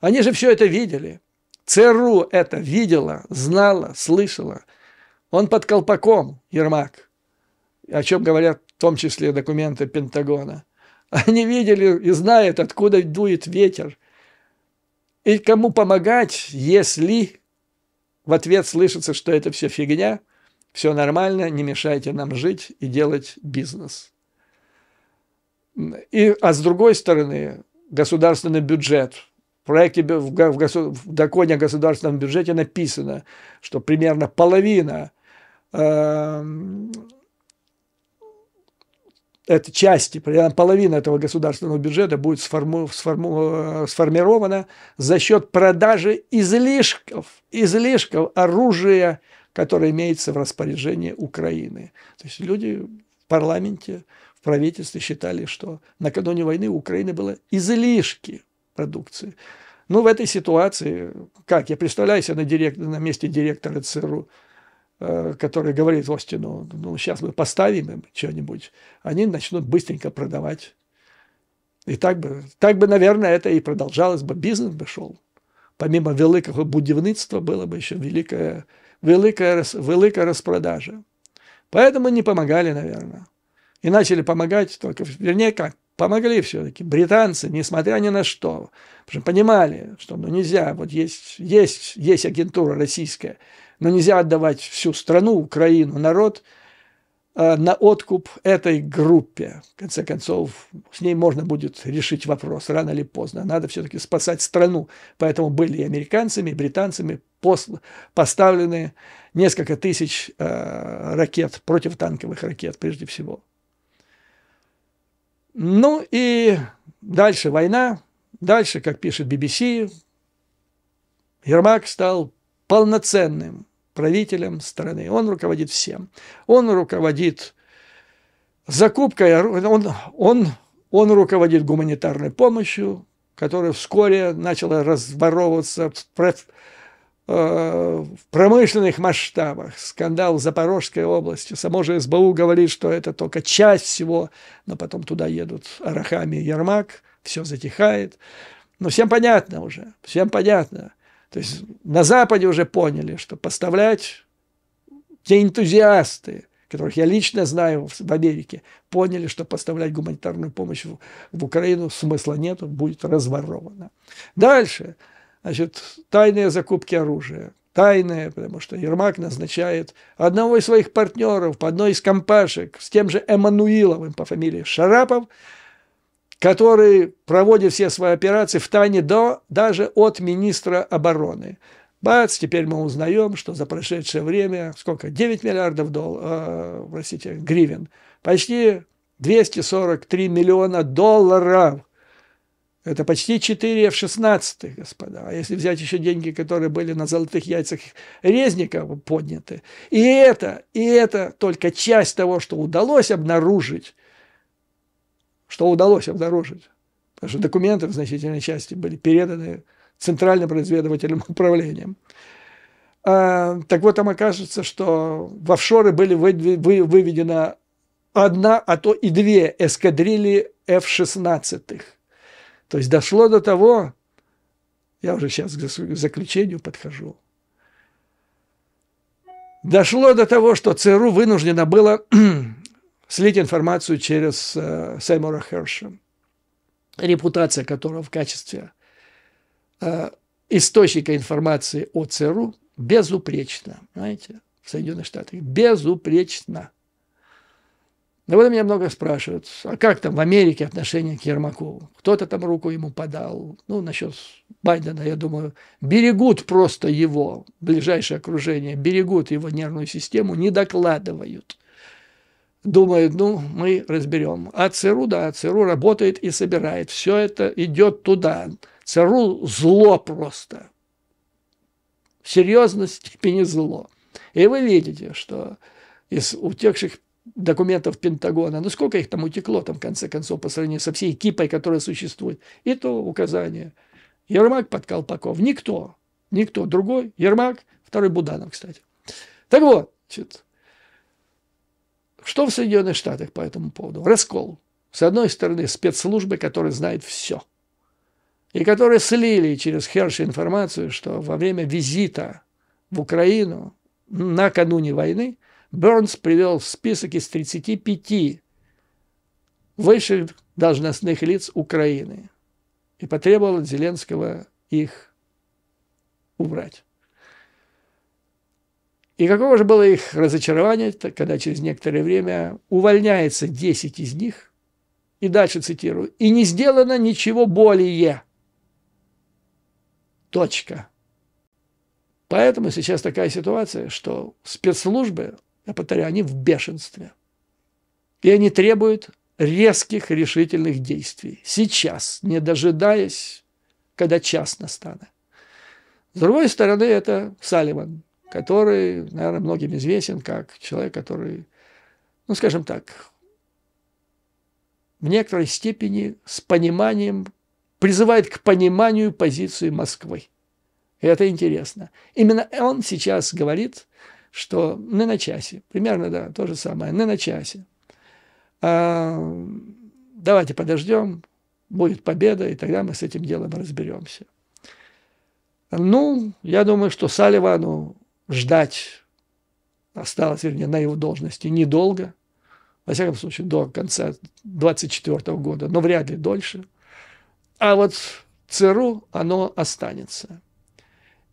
Они же все это видели. ЦРУ это видела, знала, слышала. Он под колпаком, Ермак, о чем говорят в том числе документы Пентагона. Они видели и знают, откуда дует ветер. И кому помогать, если в ответ слышится, что это все фигня – все нормально, не мешайте нам жить и делать бизнес. И, а с другой стороны, государственный бюджет. В проекте в, госу, в законе о государственном бюджете написано, что примерно половина э, этой части, примерно половина этого государственного бюджета будет сформу, сформу, э, сформирована за счет продажи излишков, излишков оружия которая имеется в распоряжении Украины. То есть люди в парламенте, в правительстве считали, что накануне войны у Украины было излишки продукции. Ну, в этой ситуации, как, я представляю себе на, директ, на месте директора ЦРУ, э, который говорит Остину, ну, сейчас ну, мы поставим им что-нибудь, они начнут быстренько продавать. И так бы, так бы, наверное, это и продолжалось бы, бизнес бы шел. Помимо великого будивництва было бы еще великое великая, великая распродажа. Поэтому не помогали, наверное. И начали помогать только, вернее, как, помогли все-таки британцы, несмотря ни на что. Потому что понимали, что ну, нельзя, вот есть, есть, есть агентура российская, но нельзя отдавать всю страну, Украину, народ – Э, на откуп этой группе. В конце концов, с ней можно будет решить вопрос рано или поздно. Надо все-таки спасать страну. Поэтому были и американцами, и британцами поставлены несколько тысяч э, ракет, противотанковых ракет прежде всего. Ну и дальше война. Дальше, как пишет BBC, Ермак стал полноценным правителем страны. Он руководит всем. Он руководит закупкой, он, он, он руководит гуманитарной помощью, которая вскоре начала разворовываться в, э, в промышленных масштабах. Скандал в Запорожской области. Само же СБУ говорит, что это только часть всего, но потом туда едут Арахами и Ермак, все затихает. Но всем понятно уже, всем понятно – то есть на Западе уже поняли, что поставлять те энтузиасты, которых я лично знаю в Америке, поняли, что поставлять гуманитарную помощь в, в Украину смысла нет, будет разворовано. Дальше, значит, тайные закупки оружия. Тайные, потому что Ермак назначает одного из своих партнеров по одной из компашек с тем же Эммануиловым по фамилии Шарапов – который проводит все свои операции в тайне до, даже от министра обороны. Бац, теперь мы узнаем, что за прошедшее время, сколько, 9 миллиардов долларов, э, простите, гривен, почти 243 миллиона долларов. Это почти 4 в 16 господа. А если взять еще деньги, которые были на золотых яйцах резника подняты. И это, и это только часть того, что удалось обнаружить что удалось обнаружить. Потому что документы в значительной части были переданы Центральным разведывательным управлением. А, так вот, там окажется, что в офшоры были вы, вы, выведена одна, а то и две эскадрильи F-16. То есть дошло до того, я уже сейчас к заключению подхожу, дошло до того, что ЦРУ вынуждено было слить информацию через э, Сэмора Херша, репутация которого в качестве э, источника информации о ЦРУ безупречна, знаете, в Соединенных Штатах, безупречна. Но вот меня много спрашивают, а как там в Америке отношение к Ермакову? Кто-то там руку ему подал. Ну, насчет Байдена, я думаю, берегут просто его ближайшее окружение, берегут его нервную систему, не докладывают – думают, ну, мы разберем. А ЦРУ, да, ЦРУ работает и собирает. Все это идет туда. ЦРУ зло просто. В серьезной степени зло. И вы видите, что из утекших документов Пентагона, ну сколько их там утекло, там, в конце концов, по сравнению со всей экипой, которая существует, и то указание. Ермак под Колпаков, никто, никто другой, Ермак, второй Буданов, кстати. Так вот, значит, что в Соединенных Штатах по этому поводу? Раскол. С одной стороны, спецслужбы, которые знают все. И которые слили через Херши информацию, что во время визита в Украину накануне войны Бернс привел в список из 35 высших должностных лиц Украины и потребовал от Зеленского их убрать. И каково же было их разочарование, когда через некоторое время увольняется 10 из них, и дальше цитирую, «и не сделано ничего более». Точка. Поэтому сейчас такая ситуация, что спецслужбы, я повторяю, они в бешенстве. И они требуют резких решительных действий. Сейчас, не дожидаясь, когда час настанет. С другой стороны, это Салливан, который, наверное, многим известен как человек, который, ну, скажем так, в некоторой степени с пониманием, призывает к пониманию позиции Москвы. И это интересно. Именно он сейчас говорит, что на на часе, примерно, да, то же самое, на на часе. А, давайте подождем, будет победа, и тогда мы с этим делом разберемся. Ну, я думаю, что Салливану ждать осталось, вернее, на его должности недолго. Во всяком случае, до конца 24 года, но вряд ли дольше. А вот ЦРУ, оно останется.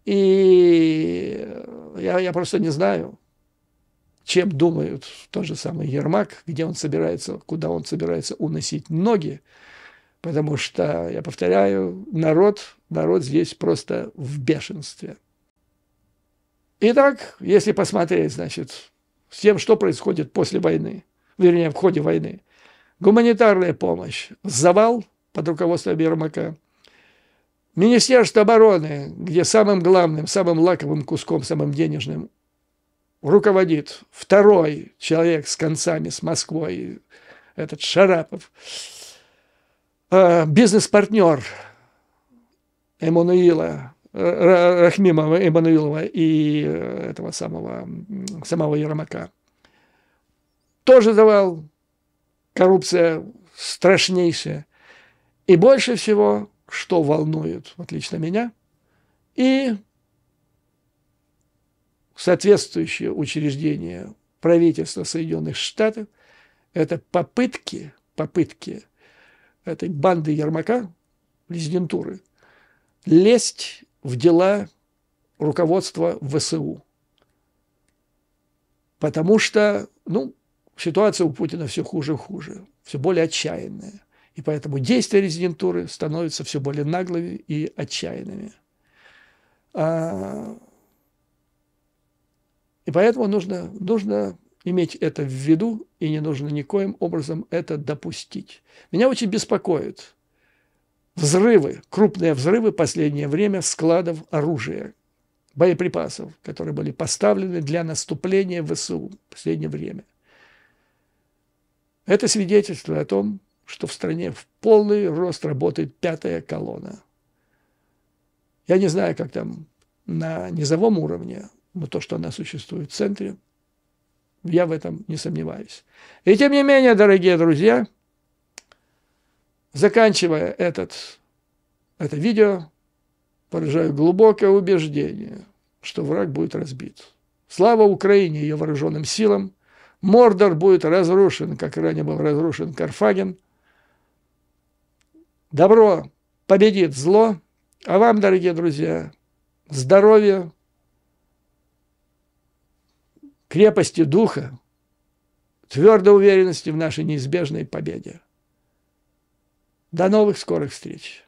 И я, я просто не знаю, чем думают тот же самый Ермак, где он собирается, куда он собирается уносить ноги. Потому что, я повторяю, народ, народ здесь просто в бешенстве. Итак, если посмотреть, значит, с тем, что происходит после войны, вернее, в ходе войны, гуманитарная помощь, завал под руководством Ермака, Министерство обороны, где самым главным, самым лаковым куском, самым денежным руководит второй человек с концами, с Москвой, этот Шарапов, а, бизнес-партнер Эммануила Э, Рахмима Эммануилова и э, этого самого, самого Ермака. Тоже давал. Коррупция страшнейшая. И больше всего, что волнует, вот лично меня, и соответствующие учреждения правительства Соединенных Штатов, это попытки, попытки этой банды Ермака, резидентуры, лезть в дела руководства ВСУ. Потому что, ну, ситуация у Путина все хуже и хуже, все более отчаянная. И поэтому действия резидентуры становятся все более наглыми и отчаянными. А... И поэтому нужно, нужно иметь это в виду, и не нужно никоим образом это допустить. Меня очень беспокоит взрывы, крупные взрывы в последнее время складов оружия, боеприпасов, которые были поставлены для наступления ВСУ в последнее время. Это свидетельство о том, что в стране в полный рост работает пятая колонна. Я не знаю, как там на низовом уровне, но то, что она существует в центре, я в этом не сомневаюсь. И тем не менее, дорогие друзья – Заканчивая этот, это видео, поражаю глубокое убеждение, что враг будет разбит. Слава Украине и ее вооруженным силам! Мордор будет разрушен, как ранее был разрушен Карфаген. Добро победит зло. А вам, дорогие друзья, здоровья, крепости духа, твердой уверенности в нашей неизбежной победе. До новых скорых встреч!